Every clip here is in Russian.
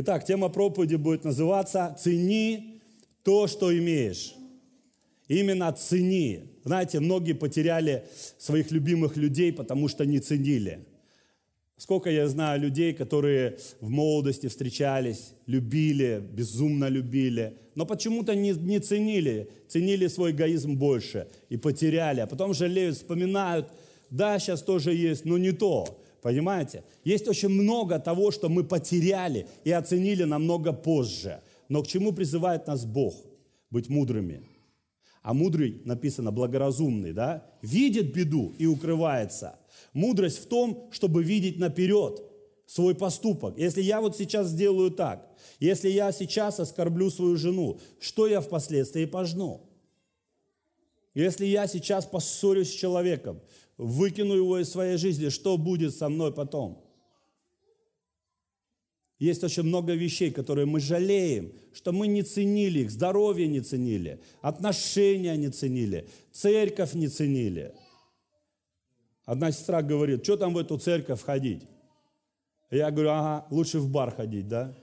Итак, тема проповеди будет называться «Цени то, что имеешь». Именно цени. Знаете, многие потеряли своих любимых людей, потому что не ценили. Сколько я знаю людей, которые в молодости встречались, любили, безумно любили, но почему-то не, не ценили, ценили свой эгоизм больше и потеряли. А потом жалеют, вспоминают, да, сейчас тоже есть, но не то. Понимаете? Есть очень много того, что мы потеряли и оценили намного позже. Но к чему призывает нас Бог? Быть мудрыми. А мудрый, написано, благоразумный, да? Видит беду и укрывается. Мудрость в том, чтобы видеть наперед свой поступок. Если я вот сейчас сделаю так, если я сейчас оскорблю свою жену, что я впоследствии пожну? Если я сейчас поссорюсь с человеком, выкину его из своей жизни, что будет со мной потом? Есть очень много вещей, которые мы жалеем, что мы не ценили их, здоровье не ценили, отношения не ценили, церковь не ценили. Одна сестра говорит, что там в эту церковь ходить? Я говорю, ага, лучше в бар ходить, да?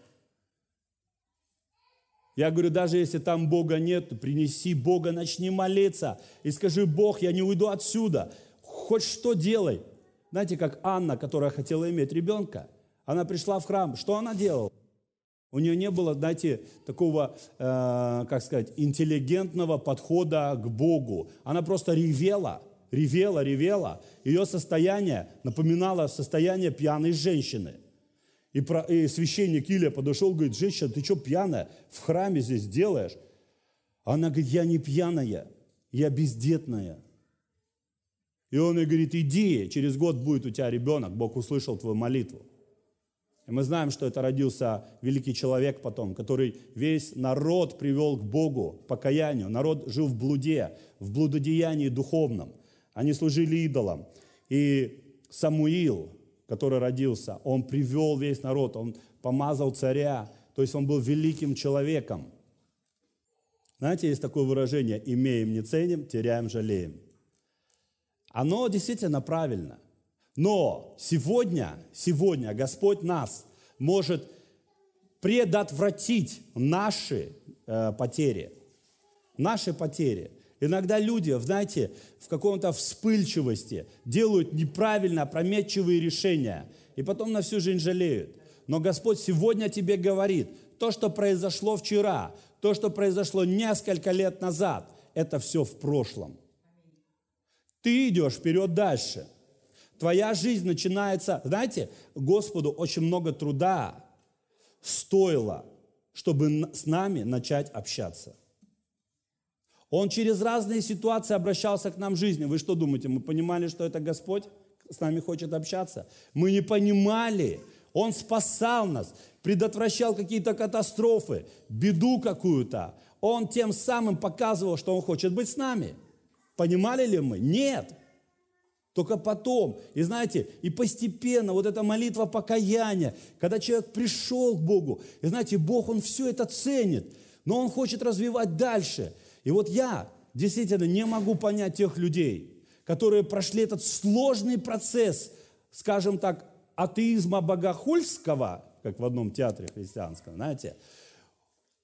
Я говорю, даже если там Бога нет, принеси Бога, начни молиться и скажи, Бог, я не уйду отсюда хоть что делай. Знаете, как Анна, которая хотела иметь ребенка, она пришла в храм. Что она делала? У нее не было, знаете, такого, э, как сказать, интеллигентного подхода к Богу. Она просто ревела, ревела, ревела. Ее состояние напоминало состояние пьяной женщины. И, про, и священник Илья подошел, говорит, женщина, ты что пьяная? В храме здесь делаешь? Она говорит, я не пьяная, я бездетная. И он ей говорит, иди, через год будет у тебя ребенок, Бог услышал твою молитву. И мы знаем, что это родился великий человек потом, который весь народ привел к Богу, покаянию. Народ жил в блуде, в блудодеянии духовном. Они служили идолам. И Самуил, который родился, он привел весь народ, он помазал царя, то есть он был великим человеком. Знаете, есть такое выражение «имеем, не ценим, теряем, жалеем». Оно действительно правильно. Но сегодня, сегодня Господь нас может предотвратить наши э, потери. Наши потери. Иногда люди, знаете, в каком-то вспыльчивости делают неправильно опрометчивые решения и потом на всю жизнь жалеют. Но Господь сегодня тебе говорит, то, что произошло вчера, то, что произошло несколько лет назад, это все в прошлом. Ты идешь вперед дальше. Твоя жизнь начинается... Знаете, Господу очень много труда стоило, чтобы с нами начать общаться. Он через разные ситуации обращался к нам в жизни. Вы что думаете, мы понимали, что это Господь с нами хочет общаться? Мы не понимали. Он спасал нас, предотвращал какие-то катастрофы, беду какую-то. Он тем самым показывал, что Он хочет быть с нами – Понимали ли мы? Нет. Только потом. И знаете, и постепенно вот эта молитва покаяния, когда человек пришел к Богу, и знаете, Бог, Он все это ценит, но Он хочет развивать дальше. И вот я действительно не могу понять тех людей, которые прошли этот сложный процесс, скажем так, атеизма богохульского, как в одном театре христианском, знаете,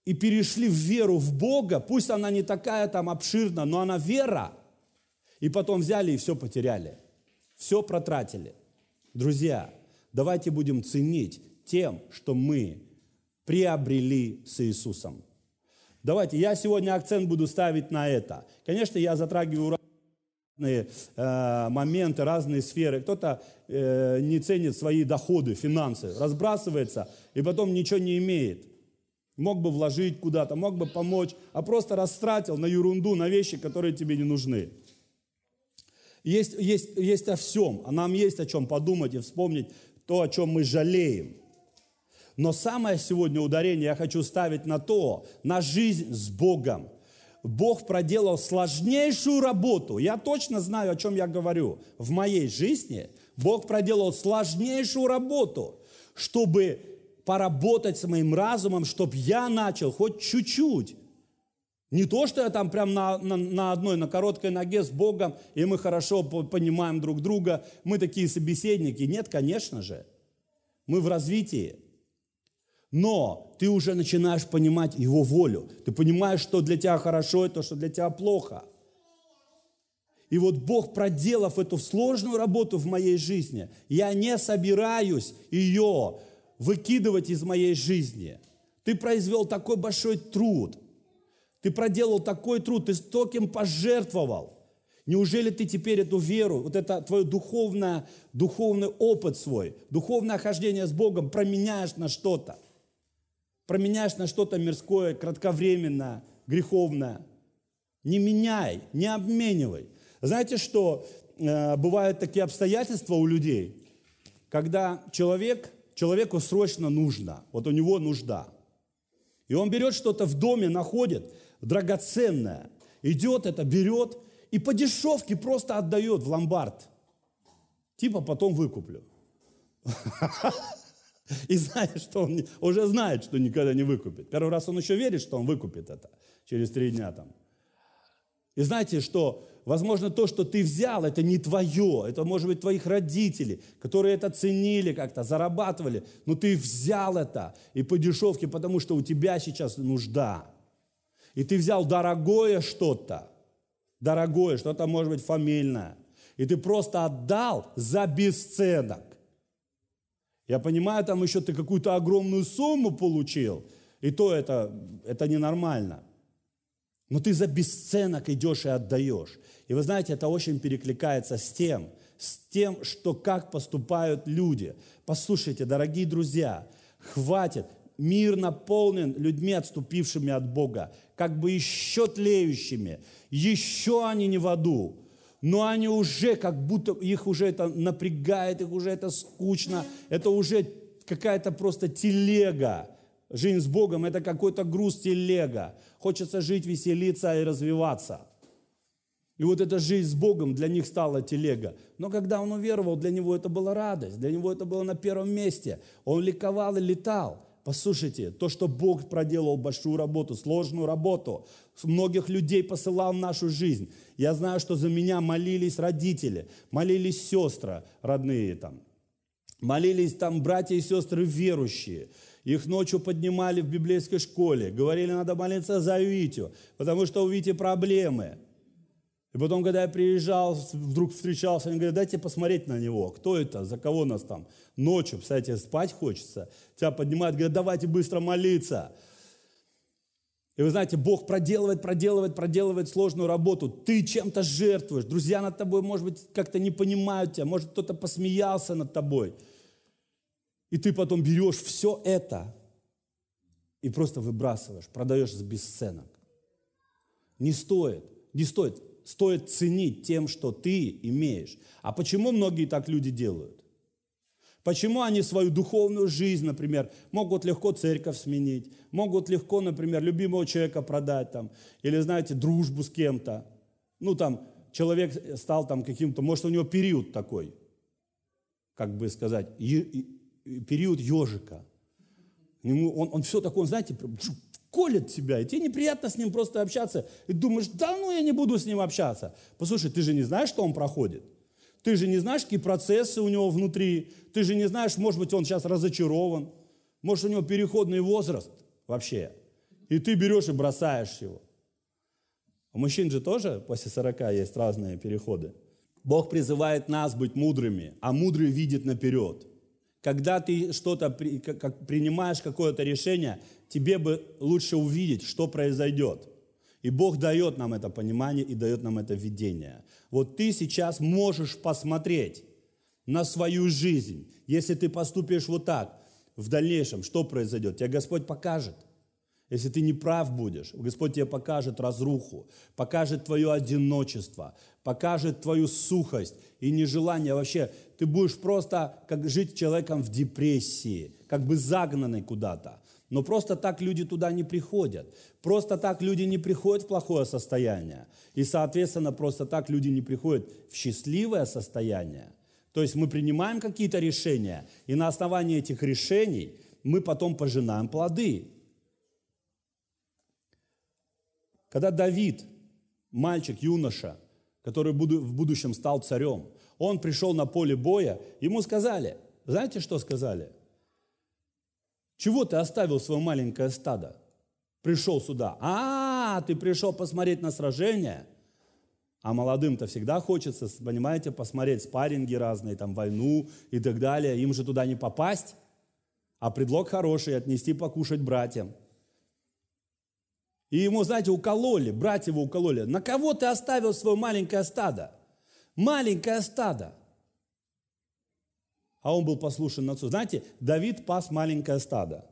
и перешли в веру в Бога, пусть она не такая там обширна, но она вера – и потом взяли и все потеряли. Все протратили. Друзья, давайте будем ценить тем, что мы приобрели с Иисусом. Давайте, я сегодня акцент буду ставить на это. Конечно, я затрагиваю разные э, моменты, разные сферы. Кто-то э, не ценит свои доходы, финансы, разбрасывается и потом ничего не имеет. Мог бы вложить куда-то, мог бы помочь, а просто растратил на ерунду, на вещи, которые тебе не нужны. Есть, есть, есть о всем, а нам есть о чем подумать и вспомнить то, о чем мы жалеем. Но самое сегодня ударение я хочу ставить на то, на жизнь с Богом. Бог проделал сложнейшую работу. Я точно знаю, о чем я говорю. В моей жизни Бог проделал сложнейшую работу, чтобы поработать с моим разумом, чтобы я начал хоть чуть-чуть не то, что я там прям на, на, на одной, на короткой ноге с Богом, и мы хорошо понимаем друг друга, мы такие собеседники. Нет, конечно же. Мы в развитии. Но ты уже начинаешь понимать его волю. Ты понимаешь, что для тебя хорошо и то, что для тебя плохо. И вот Бог, проделав эту сложную работу в моей жизни, я не собираюсь ее выкидывать из моей жизни. Ты произвел такой большой труд – ты проделал такой труд, ты стольким пожертвовал. Неужели ты теперь эту веру, вот это твой духовное, духовный опыт свой, духовное хождение с Богом променяешь на что-то? Променяешь на что-то мирское, кратковременное, греховное. Не меняй, не обменивай. Знаете, что э, бывают такие обстоятельства у людей, когда человек, человеку срочно нужно, вот у него нужда. И он берет что-то в доме, находит, драгоценное. Идет это, берет и по дешевке просто отдает в ломбард. Типа потом выкуплю. И знает, что он уже знает, что никогда не выкупит. Первый раз он еще верит, что он выкупит это через три дня там. И знаете, что, возможно, то, что ты взял, это не твое, это, может быть, твоих родителей, которые это ценили как-то, зарабатывали, но ты взял это и по дешевке, потому что у тебя сейчас нужда. И ты взял дорогое что-то, дорогое, что-то может быть фамильное, и ты просто отдал за бесценок. Я понимаю, там еще ты какую-то огромную сумму получил, и то это, это ненормально. Но ты за бесценок идешь и отдаешь. И вы знаете, это очень перекликается с тем, с тем, что как поступают люди. Послушайте, дорогие друзья, хватит, мир наполнен людьми, отступившими от Бога как бы еще тлеющими, еще они не в аду, но они уже, как будто их уже это напрягает, их уже это скучно, это уже какая-то просто телега. Жизнь с Богом – это какой-то груз телега. Хочется жить, веселиться и развиваться. И вот эта жизнь с Богом для них стала телега. Но когда он уверовал, для него это была радость, для него это было на первом месте. Он ликовал и летал – Послушайте, то, что Бог проделал большую работу, сложную работу, многих людей посылал в нашу жизнь. Я знаю, что за меня молились родители, молились сестры родные там, молились там братья и сестры верующие. Их ночью поднимали в библейской школе, говорили, надо молиться за Витю, потому что у Вити проблемы – и потом, когда я приезжал, вдруг встречался, они говорят, дайте посмотреть на него, кто это, за кого нас там. Ночью, кстати, спать хочется. Тебя поднимают, говорят, давайте быстро молиться. И вы знаете, Бог проделывает, проделывает, проделывает сложную работу. Ты чем-то жертвуешь. Друзья над тобой, может быть, как-то не понимают тебя. Может, кто-то посмеялся над тобой. И ты потом берешь все это и просто выбрасываешь, продаешь за бесценок. Не стоит, не стоит стоит ценить тем, что ты имеешь. А почему многие так люди делают? Почему они свою духовную жизнь, например, могут легко церковь сменить, могут легко, например, любимого человека продать там, или, знаете, дружбу с кем-то. Ну, там, человек стал там каким-то, может, у него период такой, как бы сказать, период ежика. Он, он все такое, знаете, колет тебя, и тебе неприятно с ним просто общаться. И думаешь, да ну я не буду с ним общаться. Послушай, ты же не знаешь, что он проходит. Ты же не знаешь, какие процессы у него внутри. Ты же не знаешь, может быть, он сейчас разочарован. Может, у него переходный возраст вообще. И ты берешь и бросаешь его. У мужчин же тоже после 40 есть разные переходы. Бог призывает нас быть мудрыми, а мудрый видит наперед – когда ты что-то принимаешь какое-то решение, тебе бы лучше увидеть, что произойдет. И Бог дает нам это понимание и дает нам это видение. Вот ты сейчас можешь посмотреть на свою жизнь. Если ты поступишь вот так, в дальнейшем что произойдет? Тебя Господь покажет. Если ты не прав будешь, Господь тебе покажет разруху, покажет твое одиночество, покажет твою сухость и нежелание вообще. Ты будешь просто как жить человеком в депрессии, как бы загнанный куда-то. Но просто так люди туда не приходят. Просто так люди не приходят в плохое состояние. И, соответственно, просто так люди не приходят в счастливое состояние. То есть мы принимаем какие-то решения, и на основании этих решений мы потом пожинаем плоды. Когда Давид, мальчик, юноша – который в будущем стал царем, он пришел на поле боя, ему сказали, знаете, что сказали? Чего ты оставил свое маленькое стадо? Пришел сюда. А, ты пришел посмотреть на сражение? А молодым-то всегда хочется, понимаете, посмотреть спарринги разные, там, войну и так далее. Им же туда не попасть. А предлог хороший – отнести покушать братьям. И ему, знаете, укололи, братья его укололи. На кого ты оставил свое маленькое стадо? Маленькое стадо. А он был послушен отцу. Знаете, Давид пас маленькое стадо.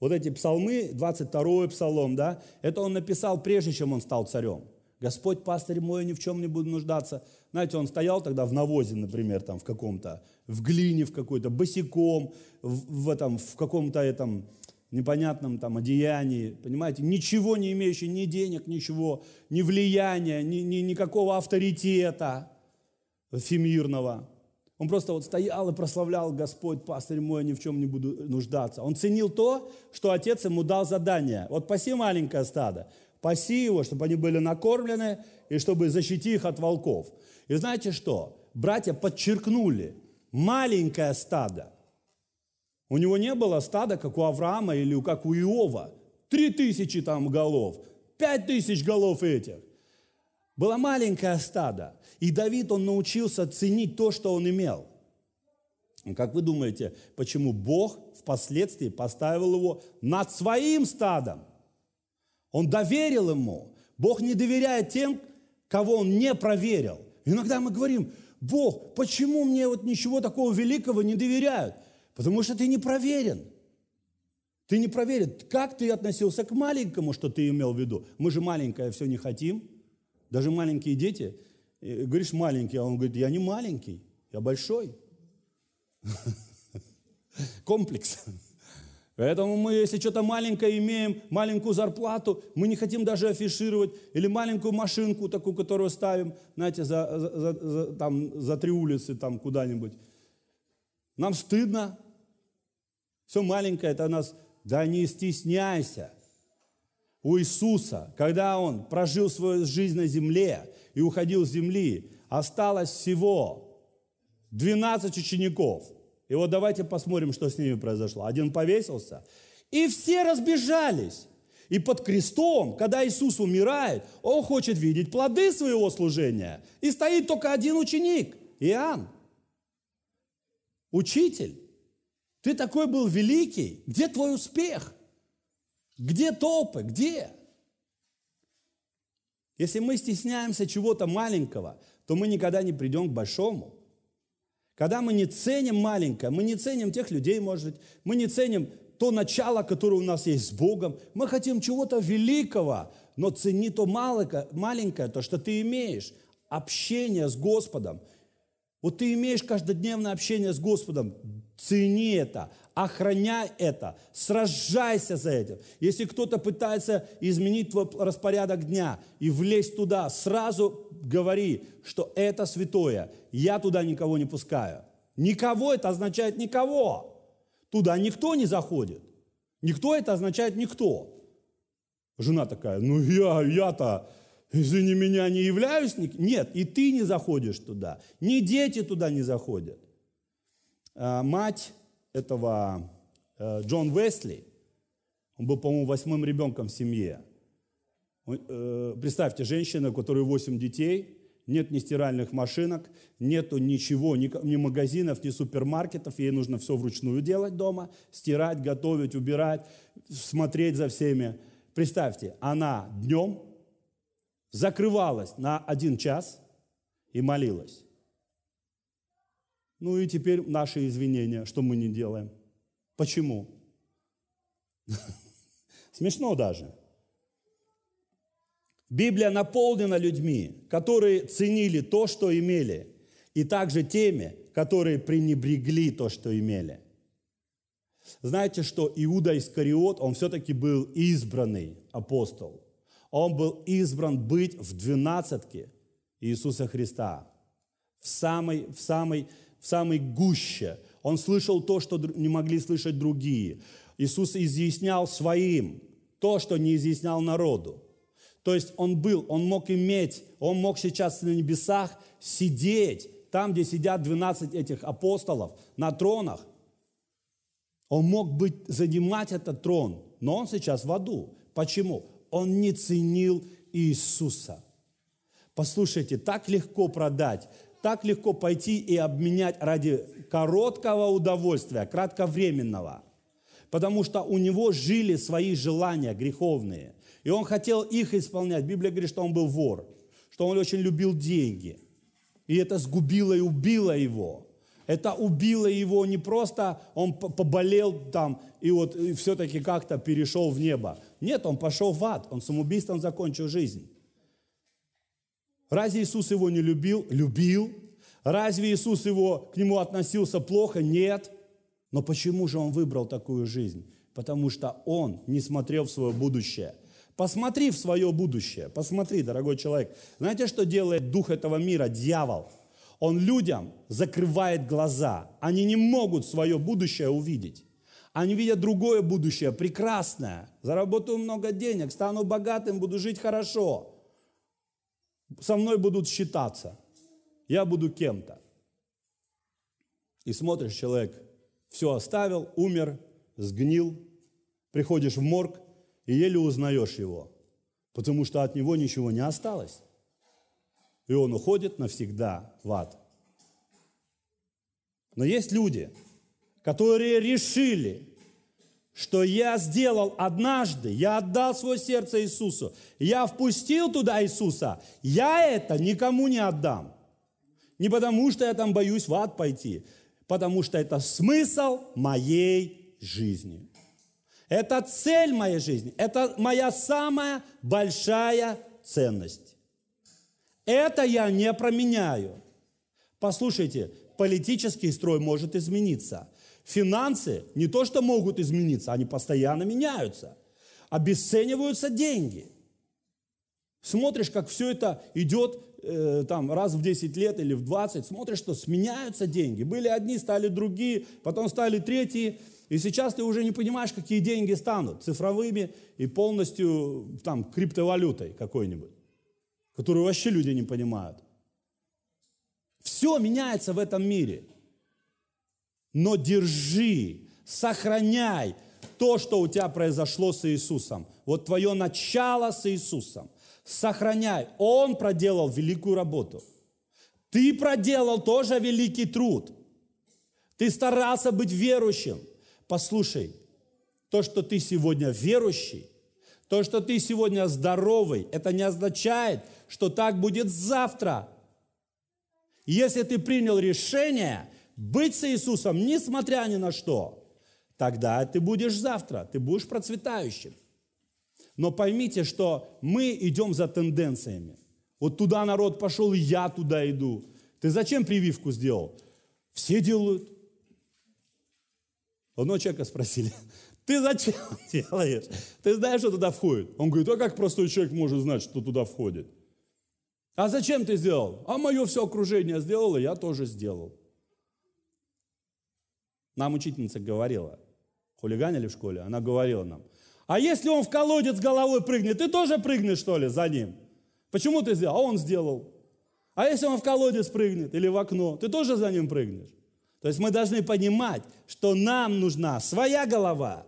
Вот эти псалмы, 22-й псалом, да, это он написал прежде, чем он стал царем. Господь, пастырь мой, ни в чем не буду нуждаться. Знаете, он стоял тогда в навозе, например, там в каком-то, в глине в какой-то, босиком, в, в этом, в каком-то этом, непонятном там одеянии, понимаете, ничего не имеющий ни денег, ничего, ни влияния, ни, ни, никакого авторитета всемирного. Он просто вот стоял и прославлял Господь, пастырь мой, ни в чем не буду нуждаться. Он ценил то, что отец ему дал задание. Вот паси маленькое стадо, паси его, чтобы они были накормлены и чтобы защити их от волков. И знаете что? Братья подчеркнули, маленькое стадо – у него не было стада, как у Авраама или как у Иова. Три тысячи там голов, пять тысяч голов этих. Было маленькое стадо. И Давид, он научился ценить то, что он имел. Как вы думаете, почему Бог впоследствии поставил его над своим стадом? Он доверил ему. Бог не доверяет тем, кого он не проверил. Иногда мы говорим, Бог, почему мне вот ничего такого великого не доверяют? Потому что ты не проверен. Ты не проверен, как ты относился к маленькому, что ты имел в виду. Мы же маленькое все не хотим. Даже маленькие дети. Э, говоришь, маленький, а он говорит, я не маленький, я большой. Комплекс. Поэтому мы, если что-то маленькое имеем, маленькую зарплату, мы не хотим даже афишировать, или маленькую машинку такую, которую ставим, знаете, за, за, за, там, за три улицы там куда-нибудь. Нам стыдно, все маленькое это у нас, да не стесняйся. У Иисуса, когда Он прожил свою жизнь на земле и уходил с земли, осталось всего 12 учеников. И вот давайте посмотрим, что с ними произошло. Один повесился, и все разбежались. И под крестом, когда Иисус умирает, Он хочет видеть плоды своего служения. И стоит только один ученик, Иоанн, учитель. Ты такой был великий. Где твой успех? Где топы, Где? Если мы стесняемся чего-то маленького, то мы никогда не придем к большому. Когда мы не ценим маленькое, мы не ценим тех людей, может быть, мы не ценим то начало, которое у нас есть с Богом. Мы хотим чего-то великого, но цени то маленькое, то, что ты имеешь. Общение с Господом – вот ты имеешь каждодневное общение с Господом, цени это, охраняй это, сражайся за этим. Если кто-то пытается изменить твой распорядок дня и влезть туда, сразу говори, что это святое, я туда никого не пускаю. Никого это означает никого. Туда никто не заходит. Никто это означает никто. Жена такая, ну я, я-то, извини меня, не являюсь? Нет, и ты не заходишь туда, ни дети туда не заходят. А, мать этого э, Джон Уэсли, он был, по-моему, восьмым ребенком в семье. Э, представьте, женщина, у которой восемь детей, нет ни стиральных машинок, нету ничего, ни магазинов, ни супермаркетов, ей нужно все вручную делать дома, стирать, готовить, убирать, смотреть за всеми. Представьте, она днем закрывалась на один час и молилась. Ну и теперь наши извинения, что мы не делаем. Почему? Смешно даже. Библия наполнена людьми, которые ценили то, что имели, и также теми, которые пренебрегли то, что имели. Знаете, что Иуда Искариот, он все-таки был избранный апостол. Он был избран быть в двенадцатке Иисуса Христа, в самой, в самой, в самой гуще. Он слышал то, что не могли слышать другие. Иисус изъяснял своим то, что не изъяснял народу. То есть он был, он мог иметь, он мог сейчас на небесах сидеть там, где сидят 12 этих апостолов на тронах. Он мог быть, занимать этот трон, но он сейчас в аду. Почему? Он не ценил Иисуса. Послушайте, так легко продать, так легко пойти и обменять ради короткого удовольствия, кратковременного. Потому что у него жили свои желания греховные. И он хотел их исполнять. Библия говорит, что он был вор, что он очень любил деньги. И это сгубило и убило его. Это убило его не просто, он поболел там и вот все-таки как-то перешел в небо. Нет, он пошел в ад, он самоубийством закончил жизнь. Разве Иисус его не любил? Любил. Разве Иисус его, к нему относился плохо? Нет. Но почему же он выбрал такую жизнь? Потому что он не смотрел в свое будущее. Посмотри в свое будущее. Посмотри, дорогой человек. Знаете, что делает дух этого мира, дьявол? Он людям закрывает глаза. Они не могут свое будущее увидеть. Они видят другое будущее, прекрасное. Заработаю много денег, стану богатым, буду жить хорошо. Со мной будут считаться. Я буду кем-то. И смотришь, человек все оставил, умер, сгнил. Приходишь в морг и еле узнаешь его, потому что от него ничего не осталось. И он уходит навсегда в ад. Но есть люди, которые решили, что я сделал однажды, я отдал свое сердце Иисусу, я впустил туда Иисуса, я это никому не отдам. Не потому, что я там боюсь в ад пойти, потому что это смысл моей жизни. Это цель моей жизни, это моя самая большая ценность. Это я не променяю. Послушайте, политический строй может измениться – Финансы не то, что могут измениться, они постоянно меняются. Обесцениваются деньги. Смотришь, как все это идет э, там раз в 10 лет или в 20, смотришь, что сменяются деньги. Были одни, стали другие, потом стали третьи. И сейчас ты уже не понимаешь, какие деньги станут цифровыми и полностью там криптовалютой какой-нибудь, которую вообще люди не понимают. Все меняется в этом мире – но держи, сохраняй то, что у тебя произошло с Иисусом. Вот твое начало с Иисусом. Сохраняй. Он проделал великую работу. Ты проделал тоже великий труд. Ты старался быть верующим. Послушай, то, что ты сегодня верующий, то, что ты сегодня здоровый, это не означает, что так будет завтра. Если ты принял решение, быть с Иисусом, несмотря ни на что, тогда ты будешь завтра, ты будешь процветающим. Но поймите, что мы идем за тенденциями. Вот туда народ пошел, я туда иду. Ты зачем прививку сделал? Все делают. Одного человека спросили, ты зачем делаешь? Ты знаешь, что туда входит? Он говорит, а как простой человек может знать, что туда входит? А зачем ты сделал? А мое все окружение сделало, я тоже сделал. Нам учительница говорила, хулиганили в школе, она говорила нам, а если он в колодец головой прыгнет, ты тоже прыгнешь, что ли, за ним? Почему ты сделал? А он сделал. А если он в колодец прыгнет или в окно, ты тоже за ним прыгнешь? То есть мы должны понимать, что нам нужна своя голова.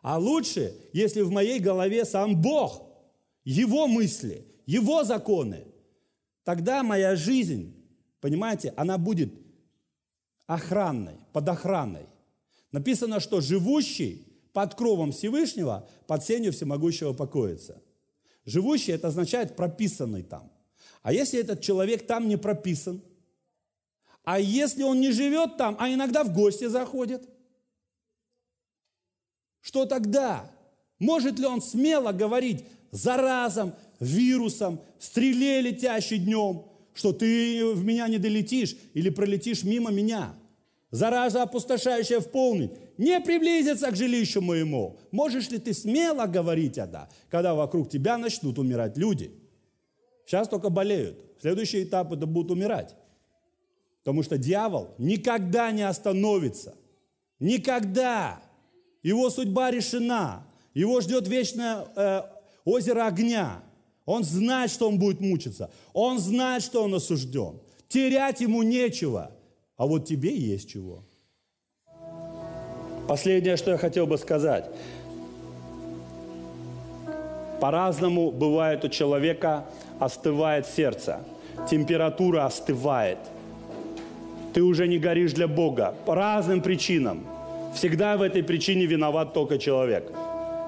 А лучше, если в моей голове сам Бог, Его мысли, Его законы. Тогда моя жизнь, понимаете, она будет охранной, под охраной. Написано, что живущий под кровом Всевышнего, под сенью всемогущего покоится. Живущий – это означает прописанный там. А если этот человек там не прописан, а если он не живет там, а иногда в гости заходит, что тогда? Может ли он смело говорить заразом, вирусом, стреле летящей днем, что ты в меня не долетишь или пролетишь мимо меня – зараза, опустошающая в полнить, не приблизится к жилищу моему. Можешь ли ты смело говорить это, когда вокруг тебя начнут умирать люди? Сейчас только болеют. Следующий этап – это будут умирать. Потому что дьявол никогда не остановится. Никогда. Его судьба решена. Его ждет вечное э, озеро огня. Он знает, что он будет мучиться. Он знает, что он осужден. Терять ему нечего а вот тебе есть чего. Последнее, что я хотел бы сказать. По-разному бывает у человека остывает сердце, температура остывает. Ты уже не горишь для Бога по разным причинам. Всегда в этой причине виноват только человек.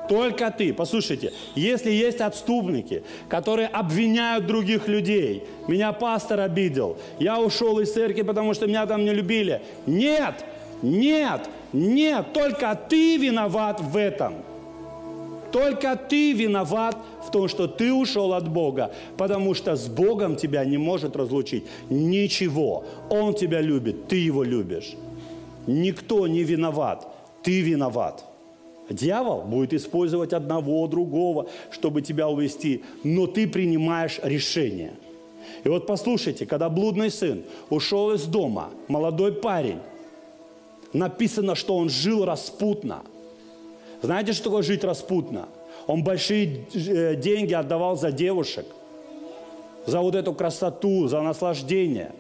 Только ты. Послушайте, если есть отступники, которые обвиняют других людей, меня пастор обидел, я ушел из церкви, потому что меня там не любили. Нет, нет, нет, только ты виноват в этом. Только ты виноват в том, что ты ушел от Бога, потому что с Богом тебя не может разлучить ничего. Он тебя любит, ты его любишь. Никто не виноват, ты виноват. Дьявол будет использовать одного, другого, чтобы тебя увести, но ты принимаешь решение. И вот послушайте, когда блудный сын ушел из дома, молодой парень, написано, что он жил распутно. Знаете, что такое жить распутно? Он большие э, деньги отдавал за девушек, за вот эту красоту, за наслаждение.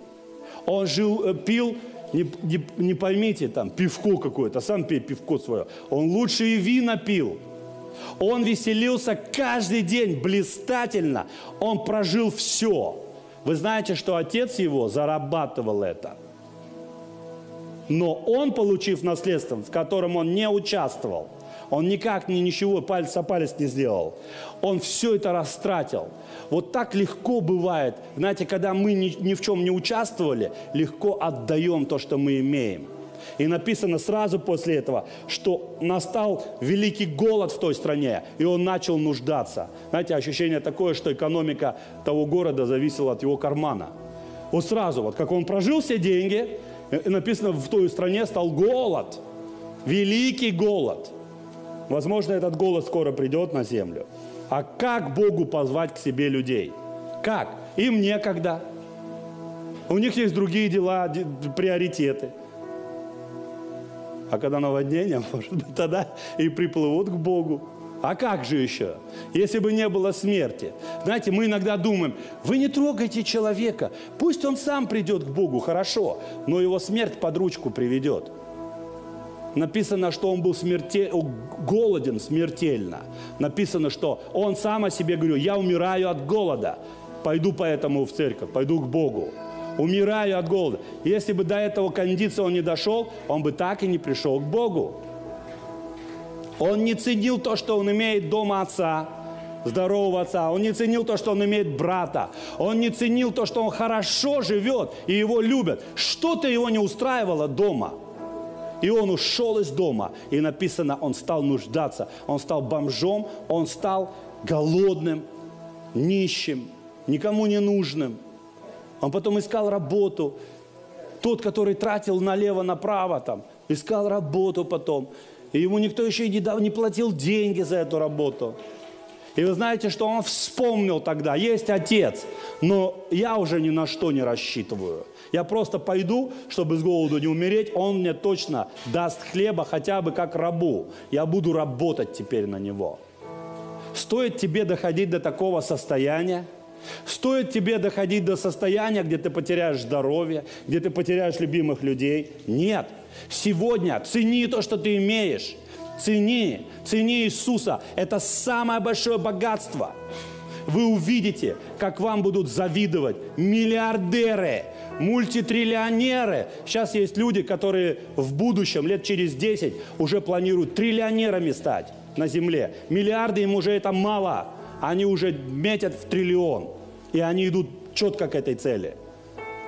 Он жил, э, пил не, не, не поймите там пивко какое-то, сам пей пивко свое. Он лучшие вина пил. Он веселился каждый день блистательно. Он прожил все. Вы знаете, что отец его зарабатывал это. Но он, получив наследство, в котором он не участвовал, он никак ни ничего палец о палец не сделал. Он все это растратил. Вот так легко бывает. Знаете, когда мы ни, ни в чем не участвовали, легко отдаем то, что мы имеем. И написано сразу после этого, что настал великий голод в той стране, и он начал нуждаться. Знаете, ощущение такое, что экономика того города зависела от его кармана. Вот сразу, вот как он прожил все деньги, э, написано, в той стране стал голод, великий голод – Возможно, этот голос скоро придет на землю. А как Богу позвать к себе людей? Как? Им некогда. У них есть другие дела, приоритеты. А когда наводнение, может быть, тогда и приплывут к Богу. А как же еще? Если бы не было смерти. Знаете, мы иногда думаем, вы не трогайте человека, пусть он сам придет к Богу, хорошо, но его смерть под ручку приведет написано, что он был смерте... голоден смертельно. Написано, что он сам о себе говорил, я умираю от голода. Пойду поэтому в церковь, пойду к Богу. Умираю от голода. Если бы до этого кондиции он не дошел, он бы так и не пришел к Богу. Он не ценил то, что он имеет дома отца, здорового отца. Он не ценил то, что он имеет брата. Он не ценил то, что он хорошо живет и его любят. Что-то его не устраивало дома – и он ушел из дома. И написано, он стал нуждаться. Он стал бомжом, он стал голодным, нищим, никому не нужным. Он потом искал работу. Тот, который тратил налево-направо там, искал работу потом. И ему никто еще и не, дав, не платил деньги за эту работу. И вы знаете, что он вспомнил тогда, есть отец, но я уже ни на что не рассчитываю. Я просто пойду, чтобы с голоду не умереть, он мне точно даст хлеба хотя бы как рабу. Я буду работать теперь на него. Стоит тебе доходить до такого состояния, Стоит тебе доходить до состояния, где ты потеряешь здоровье, где ты потеряешь любимых людей? Нет. Сегодня цени то, что ты имеешь. Цени, цени Иисуса. Это самое большое богатство. Вы увидите, как вам будут завидовать миллиардеры, мультитриллионеры. Сейчас есть люди, которые в будущем, лет через 10, уже планируют триллионерами стать на земле. Миллиарды им уже это мало. Они уже метят в триллион. И они идут четко к этой цели –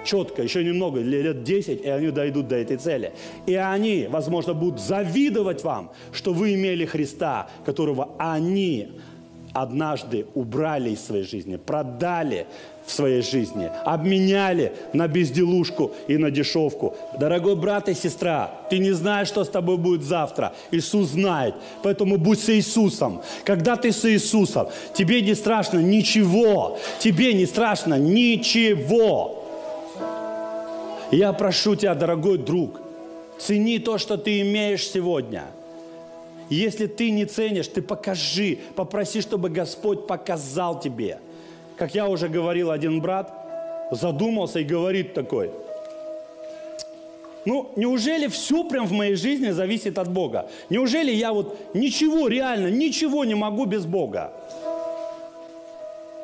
четко, еще немного, лет 10, и они дойдут до этой цели. И они, возможно, будут завидовать вам, что вы имели Христа, которого они однажды убрали из своей жизни, продали в своей жизни, обменяли на безделушку и на дешевку. Дорогой брат и сестра, ты не знаешь, что с тобой будет завтра. Иисус знает. Поэтому будь с Иисусом. Когда ты с Иисусом, тебе не страшно ничего. Тебе не страшно ничего. Я прошу тебя, дорогой друг, цени то, что ты имеешь сегодня. Если ты не ценишь, ты покажи, попроси, чтобы Господь показал тебе. Как я уже говорил, один брат задумался и говорит такой – ну, неужели все прям в моей жизни зависит от Бога? Неужели я вот ничего реально, ничего не могу без Бога?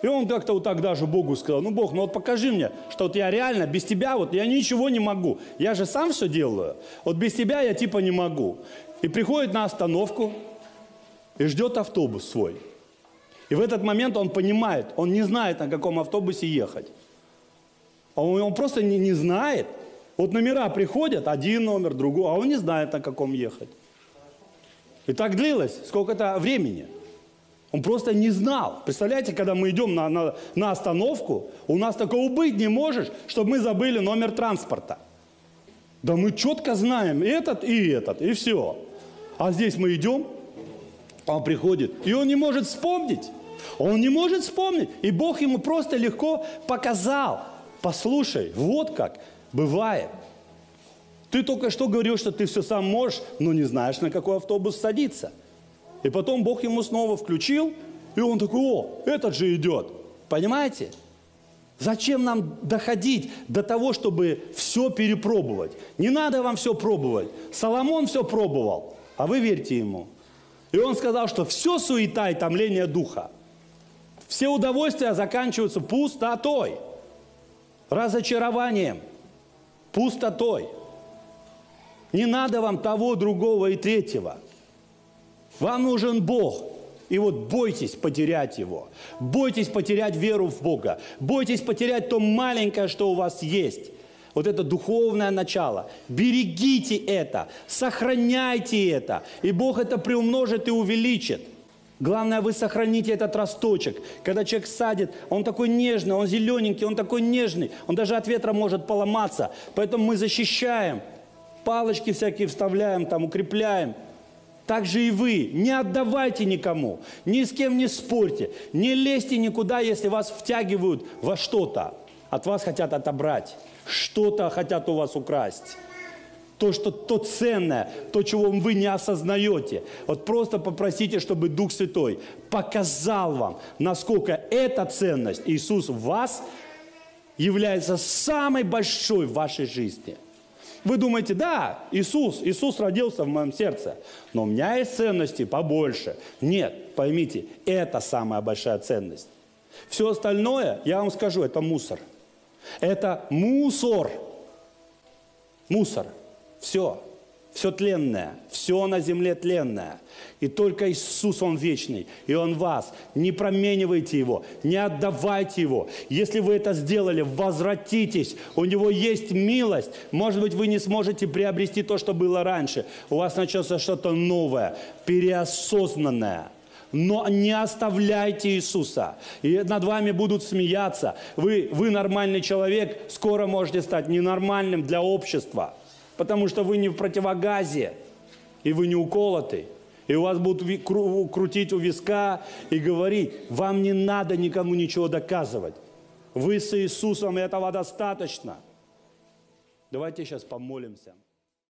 И он как-то вот так даже Богу сказал, ну, Бог, ну вот покажи мне, что вот я реально без тебя, вот я ничего не могу. Я же сам все делаю. Вот без тебя я типа не могу. И приходит на остановку и ждет автобус свой. И в этот момент он понимает, он не знает, на каком автобусе ехать. Он, он просто не, не знает. Вот номера приходят, один номер, другой, а он не знает, на каком ехать. И так длилось сколько-то времени – он просто не знал. Представляете, когда мы идем на, на, на остановку, у нас такого быть не можешь, чтобы мы забыли номер транспорта. Да мы четко знаем и этот и этот, и все. А здесь мы идем, он приходит, и он не может вспомнить. Он не может вспомнить. И Бог ему просто легко показал. Послушай, вот как бывает. Ты только что говорил, что ты все сам можешь, но не знаешь, на какой автобус садиться – и потом Бог ему снова включил, и он такой, о, этот же идет. Понимаете? Зачем нам доходить до того, чтобы все перепробовать? Не надо вам все пробовать. Соломон все пробовал, а вы верьте ему. И он сказал, что все суета и томление духа, все удовольствия заканчиваются пустотой, разочарованием, пустотой. Не надо вам того, другого и третьего – вам нужен Бог. И вот бойтесь потерять его. Бойтесь потерять веру в Бога. Бойтесь потерять то маленькое, что у вас есть. Вот это духовное начало. Берегите это, сохраняйте это. И Бог это приумножит и увеличит. Главное, вы сохраните этот росточек. Когда человек садит, он такой нежный, он зелененький, он такой нежный. Он даже от ветра может поломаться. Поэтому мы защищаем. Палочки всякие вставляем, там укрепляем – так же и вы. Не отдавайте никому, ни с кем не спорьте, не лезьте никуда, если вас втягивают во что-то. От вас хотят отобрать, что-то хотят у вас украсть. То, что то ценное, то, чего вы не осознаете. Вот просто попросите, чтобы Дух Святой показал вам, насколько эта ценность Иисус в вас является самой большой в вашей жизни – вы думаете, да, Иисус, Иисус родился в моем сердце, но у меня есть ценности побольше. Нет, поймите, это самая большая ценность. Все остальное, я вам скажу, это мусор. Это мусор. Мусор. Все. Все тленное, все на земле тленное. И только Иисус, Он вечный, и Он вас. Не променивайте Его, не отдавайте Его. Если вы это сделали, возвратитесь. У Него есть милость. Может быть, вы не сможете приобрести то, что было раньше. У вас начнется что-то новое, переосознанное но не оставляйте Иисуса. И над вами будут смеяться. Вы, вы нормальный человек, скоро можете стать ненормальным для общества потому что вы не в противогазе, и вы не уколоты. И у вас будут крутить у виска и говорить, вам не надо никому ничего доказывать. Вы с Иисусом, и этого достаточно. Давайте сейчас помолимся.